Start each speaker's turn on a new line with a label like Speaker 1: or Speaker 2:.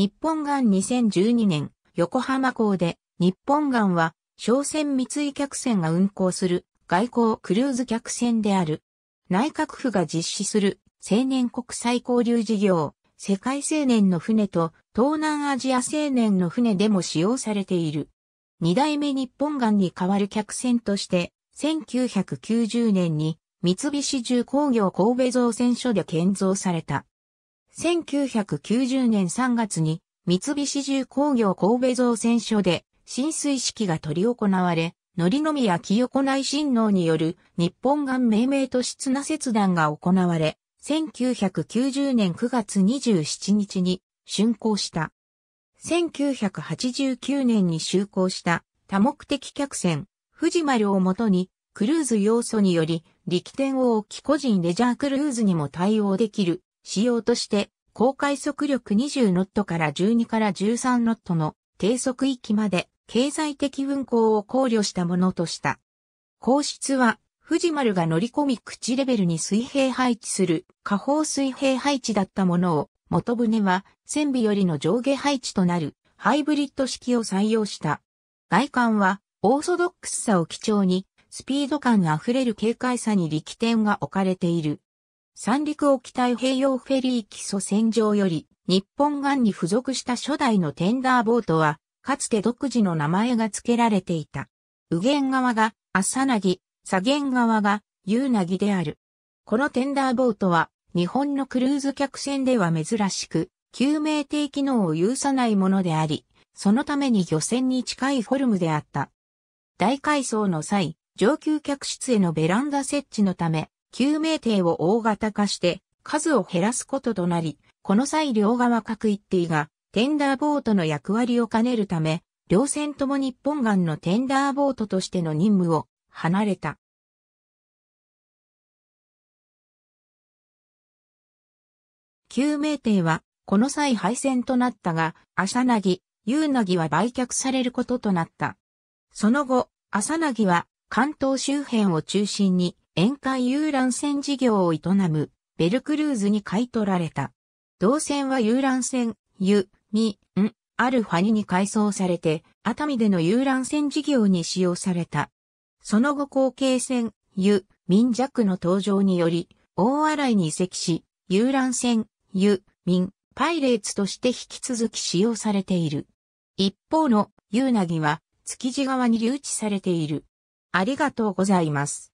Speaker 1: 日本岩2012年、横浜港で、日本岩は、商船三井客船が運航する外交クルーズ客船である。内閣府が実施する青年国際交流事業、世界青年の船と東南アジア青年の船でも使用されている。二代目日本岩に代わる客船として、1990年に三菱重工業神戸造船所で建造された。1990年3月に三菱重工業神戸造船所で浸水式が取り行われ、のりのみや清子内親王による日本岸命名と市な切断が行われ、1990年9月27日に竣工した。1989年に就航した多目的客船、藤丸をもとに、クルーズ要素により、力点を置き個人レジャークルーズにも対応できる仕様として、高快速力20ノットから12から13ノットの低速域まで経済的運行を考慮したものとした。皇室は、富士丸が乗り込み口レベルに水平配置する下方水平配置だったものを、元船は船尾よりの上下配置となるハイブリッド式を採用した。外観はオーソドックスさを基調に、スピード感あふれる軽快さに力点が置かれている。三陸沖太平洋フェリー基礎船上より、日本岸に付属した初代のテンダーボートは、かつて独自の名前が付けられていた。右舷側がアサナギ、左舷側がユーナギである。このテンダーボートは、日本のクルーズ客船では珍しく、救命艇機能を有さないものであり、そのために漁船に近いフォルムであった。大改装の際、上級客室へのベランダ設置のため、救命艇を大型化して数を減らすこととなり、この際両側各一艇がテンダーボートの役割を兼ねるため、両船とも日本岸のテンダーボートとしての任務を離れた。救命艇は、この際廃船となったが、浅なぎ、夕なは売却されることとなった。その後、浅なは関東周辺を中心に沿海遊覧船事業を営むベルクルーズに買い取られた。同船は遊覧船、ゆ、み、ん、アルファニに改装されて、熱海での遊覧船事業に使用された。その後後継船、ゆ、民弱の登場により、大洗に移籍し、遊覧船、ゆ、ン、パイレーツとして引き続き使用されている。一方の、ゆうなぎは、築地側に留置されている。ありがとうございます。